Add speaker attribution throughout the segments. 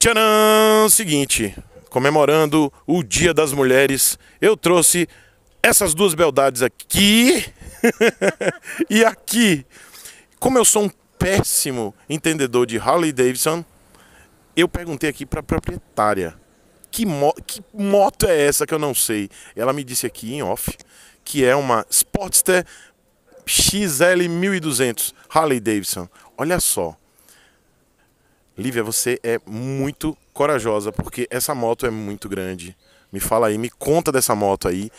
Speaker 1: Tcharam! Seguinte, comemorando o Dia das Mulheres, eu trouxe essas duas beldades aqui e aqui. Como eu sou um péssimo entendedor de Harley Davidson, eu perguntei aqui para a proprietária que, mo que moto é essa que eu não sei. Ela me disse aqui em off que é uma Sportster XL 1200 Harley Davidson. Olha só. Lívia, você é muito corajosa, porque essa moto é muito grande. Me fala aí, me conta dessa moto aí.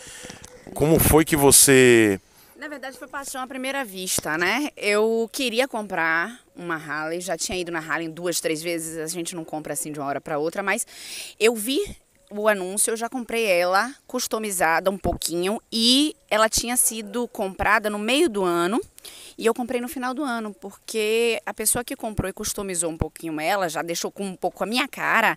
Speaker 1: Como foi que você.
Speaker 2: Na verdade, foi paixão à primeira vista, né? Eu queria comprar uma Harley, já tinha ido na Harley duas, três vezes, a gente não compra assim de uma hora para outra, mas eu vi o anúncio, eu já comprei ela customizada um pouquinho e ela tinha sido comprada no meio do ano e eu comprei no final do ano, porque a pessoa que comprou e customizou um pouquinho ela, já deixou com um pouco a minha cara,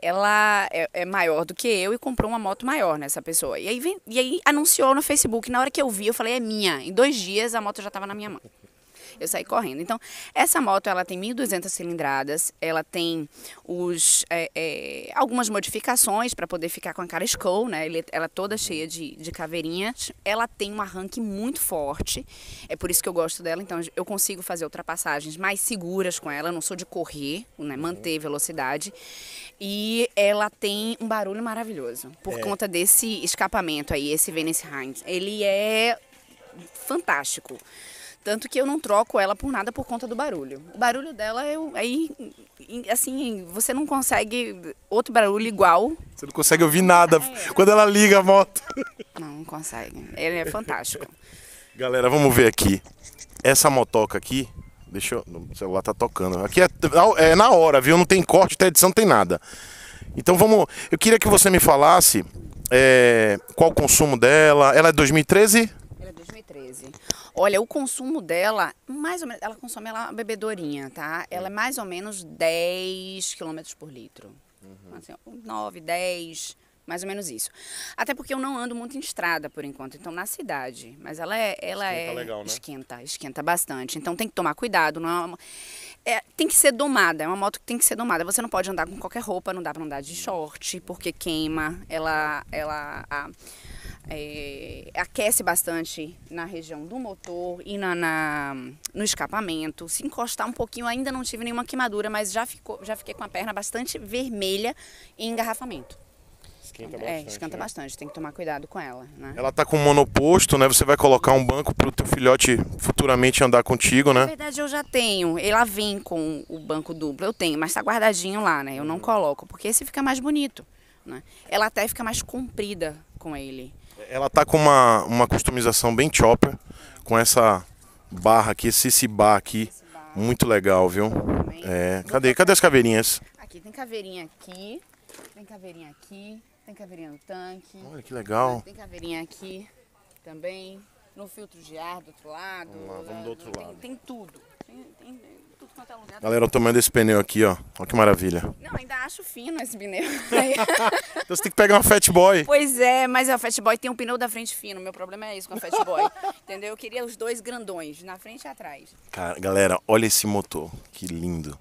Speaker 2: ela é, é maior do que eu e comprou uma moto maior nessa pessoa. E aí, vem, e aí anunciou no Facebook. Na hora que eu vi, eu falei, é minha. Em dois dias a moto já estava na minha mão. Eu saí correndo. Então, essa moto ela tem 1.200 cilindradas, ela tem os, é, é, algumas modificações para poder ficar com a cara Skull, né? Ela é toda cheia de, de caveirinhas. Ela tem um arranque muito forte, é por isso que eu gosto dela. Então, eu consigo fazer ultrapassagens mais seguras com ela. Eu não sou de correr, né? manter velocidade. E ela tem um barulho maravilhoso por é. conta desse escapamento aí, esse Venice Hines. Ele é fantástico. Tanto que eu não troco ela por nada por conta do barulho. O barulho dela, é aí, assim, você não consegue outro barulho igual.
Speaker 1: Você não consegue ouvir nada é. quando ela liga a moto.
Speaker 2: Não, não consegue. Ele é fantástico.
Speaker 1: Galera, vamos ver aqui. Essa motoca aqui, deixa eu. O celular tá tocando. Aqui é, é na hora, viu? Não tem corte, até tá, edição, não tem nada. Então vamos. Eu queria que você me falasse é, qual o consumo dela. Ela é 2013? Ela é 2013.
Speaker 2: Olha, o consumo dela, mais ou menos, ela consome ela uma bebedorinha, tá? Ela é mais ou menos 10 km por litro. Uhum. Assim, 9, 10, mais ou menos isso. Até porque eu não ando muito em estrada por enquanto, então na cidade. Mas ela é. Ela esquenta é, legal, né? Esquenta, esquenta bastante. Então tem que tomar cuidado. Não é, uma, é tem que ser domada, é uma moto que tem que ser domada. Você não pode andar com qualquer roupa, não dá pra andar de short, porque queima, ela. ela a, é, aquece bastante na região do motor e na, na, no escapamento. Se encostar um pouquinho, ainda não tive nenhuma queimadura, mas já, ficou, já fiquei com a perna bastante vermelha em engarrafamento. Esquenta é, bastante. É, esquenta né? bastante, tem que tomar cuidado com ela. Né? Ela
Speaker 1: tá com monoposto, né? Você vai colocar um banco para o teu filhote futuramente andar contigo, né? Na
Speaker 2: verdade, eu já tenho. Ela vem com o banco duplo, eu tenho, mas tá guardadinho lá, né? Eu não coloco, porque esse fica mais bonito. Né? Ela até fica mais comprida com ele. Ela tá com
Speaker 1: uma, uma customização bem chopper, com essa barra aqui, esse bar aqui. Muito legal, viu? É. Cadê? Cadê as caveirinhas?
Speaker 2: Aqui tem caveirinha aqui, tem caveirinha aqui, tem caveirinha no tanque. Olha que legal. Tem caveirinha aqui também, no filtro de ar do outro lado. Vamos lá, vamos né? do outro lado. tem, tem tudo. Galera, eu tudo quanto é lugar.
Speaker 1: Galera, o tamanho desse pneu aqui, ó. Olha que maravilha.
Speaker 2: Não, ainda acho fino esse pneu. então você tem que pegar uma Fat Boy. Pois é, mas a Fat Boy tem um pneu da frente fino. Meu problema é isso com a Fat Boy. entendeu? Eu queria os dois grandões, na frente e atrás.
Speaker 1: Cara, galera, olha esse motor. Que lindo.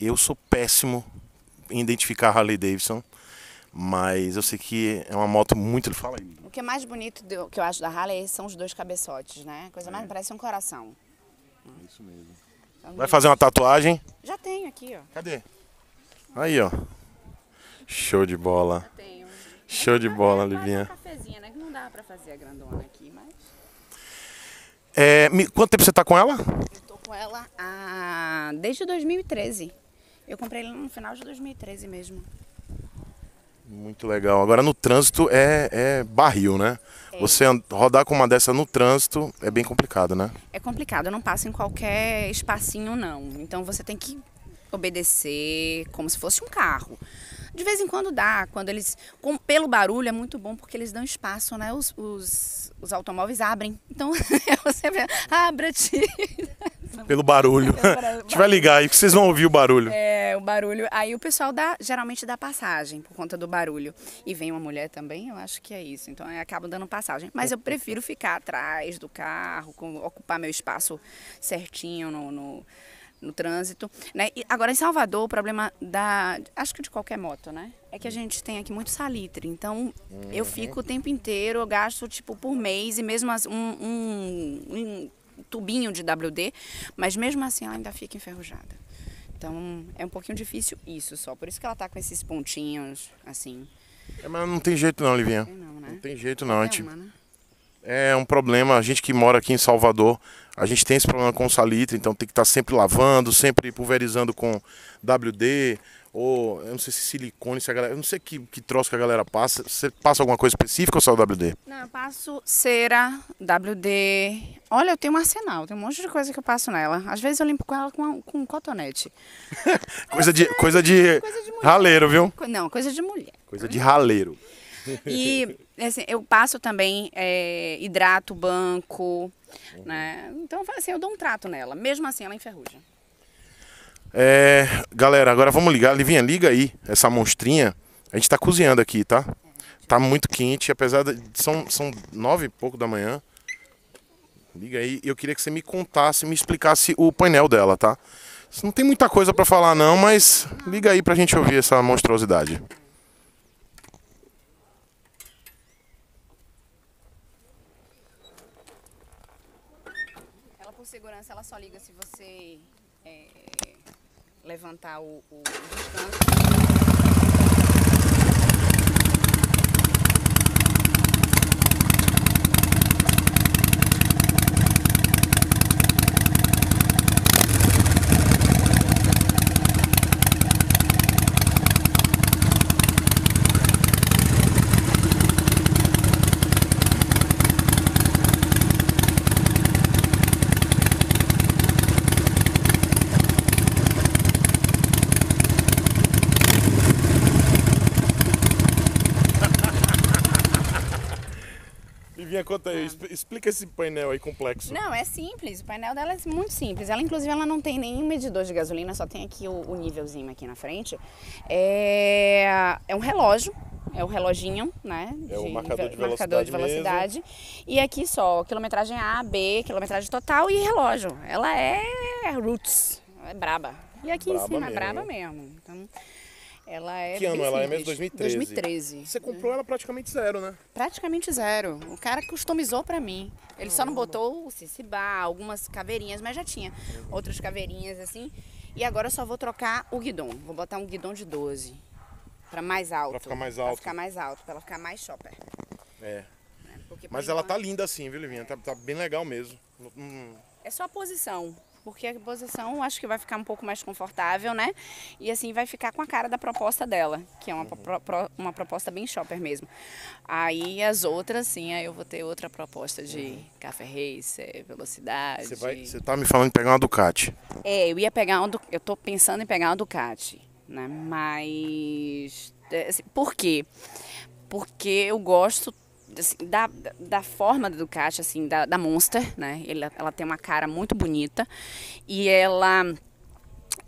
Speaker 1: Eu sou péssimo em identificar Harley Davidson. Mas eu sei que é uma moto muito. Fala aí.
Speaker 2: O que é mais bonito do, que eu acho da Harley são os dois cabeçotes, né? Coisa é. mais parece um coração. É isso mesmo. Tá Vai fazer uma
Speaker 1: tatuagem?
Speaker 2: Já tenho aqui, ó. Cadê?
Speaker 1: Aí, ó. Show de bola. Já tenho. Show de é, bola, é Livinha. né? Que não dá pra fazer a grandona aqui, mas... É, me- quanto tempo você tá com ela? Eu tô com ela
Speaker 2: desde 2013. Eu comprei ela no final de 2013 mesmo.
Speaker 1: Muito legal. Agora no trânsito é, é barril, né? É. Você rodar com uma dessa no trânsito é bem
Speaker 2: complicado, né? É complicado, não passa em qualquer espacinho, não. Então você tem que obedecer como se fosse um carro. De vez em quando dá, quando eles. Com, pelo barulho é muito bom porque eles dão espaço, né? Os, os, os automóveis abrem. Então você abre, abra, tira.
Speaker 1: Pelo barulho. Pelo A gente vai ligar aí, que vocês vão ouvir o barulho.
Speaker 2: É, o barulho. Aí o pessoal dá, geralmente dá passagem por conta do barulho. E vem uma mulher também, eu acho que é isso. Então acabam dando passagem. Mas eu prefiro ficar atrás do carro, ocupar meu espaço certinho no, no no trânsito. Né? E agora, em Salvador, o problema da. Acho que de qualquer moto, né? É que a gente tem aqui muito salitre. Então,
Speaker 1: uhum. eu fico o
Speaker 2: tempo inteiro, eu gasto, tipo, por mês, e mesmo as um, um, um tubinho de WD, mas mesmo assim ela ainda fica enferrujada. Então é um pouquinho difícil isso só. Por isso que ela tá com esses pontinhos assim. É, mas não tem
Speaker 1: jeito não, Livinha. Não, não,
Speaker 2: né? não tem jeito não. É, gente...
Speaker 1: Né? é um problema. A gente que mora aqui em Salvador, a gente tem esse problema com salita, então tem que estar tá sempre lavando, sempre pulverizando com WD ou eu não sei se silicone, se a galera, eu não sei que, que troço que a galera passa. Você passa alguma coisa específica ou só o WD?
Speaker 2: Não, eu passo cera, WD. Olha, eu tenho um arsenal, tem um monte de coisa que eu passo nela. Às vezes eu limpo com ela com, com um cotonete.
Speaker 1: coisa, de, coisa de coisa de raleiro, viu?
Speaker 2: Não, coisa de mulher.
Speaker 1: Coisa de raleiro.
Speaker 2: E assim, eu passo também é, hidrato, banco, né? Então assim, eu dou um trato nela, mesmo assim ela enferruja.
Speaker 1: É, Galera, agora vamos ligar. Livinha, liga aí essa monstrinha. A gente tá cozinhando aqui, tá? Tá muito quente, apesar de. São, são nove e pouco da manhã. Liga aí. Eu queria que você me contasse, me explicasse o painel dela, tá? Não tem muita coisa para falar, não, mas liga aí pra gente ouvir essa monstruosidade.
Speaker 2: Ela, por segurança, ela só liga se você. É levantar o, o descanso.
Speaker 1: Ah. Explica esse painel aí complexo. Não,
Speaker 2: é simples. O painel dela é muito simples. Ela, inclusive, ela não tem nenhum medidor de gasolina, só tem aqui o, o nívelzinho aqui na frente. É, é um relógio é o reloginho, né? é o marcador de velocidade. Marcador de velocidade. E aqui só, quilometragem A, B, quilometragem total e relógio. Ela é roots, é braba. E aqui braba em cima, mesmo. É braba mesmo. Então, ela é. Que ano ela é mesmo? 2013. 2013. Você comprou ela praticamente zero, né? Praticamente zero. O cara customizou para mim. Ele só não botou o cicibá, algumas caveirinhas, mas já tinha outras caveirinhas assim. E agora eu só vou trocar o guidão. Vou botar um guidão de 12. para mais alto. Pra ficar mais alto. Pra ficar mais alto, pra ela ficar mais shopper.
Speaker 1: É. Né, mas ela, tá linda assim, viu, Livinha? É. Tá, tá, bem legal mesmo. Hum.
Speaker 2: É só a posição porque a posição acho que vai ficar um pouco mais confortável, né? E assim vai ficar com a cara da proposta dela, que é uma, uhum. pro, pro, uma proposta bem shopper mesmo. Aí as outras, sim, aí eu vou ter outra proposta de uhum. café racer, é, velocidade. Você, vai, você tá
Speaker 1: me falando de pegar uma Ducati.
Speaker 2: É, eu ia pegar uma Eu tô pensando em pegar uma Ducati, né? Mas. É, assim, por quê? Porque eu gosto assim, da, da forma da Ducati, assim, da, da Monster, né? Ela, ela tem uma cara muito bonita e ela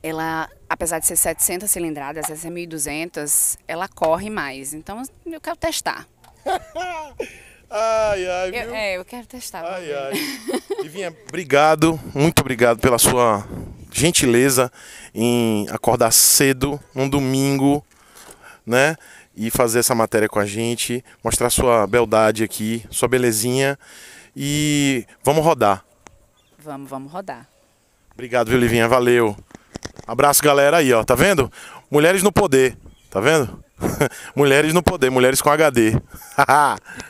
Speaker 2: ela, apesar de ser 700 cilindradas, essa é 1200, ela corre mais. Então eu quero testar. ai, ai, viu? Eu, é, eu quero testar. Ai, ai. Divinha,
Speaker 1: obrigado, muito obrigado pela sua gentileza em acordar cedo num domingo, né? e fazer essa matéria com a gente, mostrar sua beldade aqui, sua belezinha e vamos rodar.
Speaker 2: Vamos, vamos rodar.
Speaker 1: Obrigado, viu, Livinha? Valeu. Abraço, galera aí, ó. Tá vendo? Mulheres no poder. Tá vendo? mulheres no poder, mulheres com HD.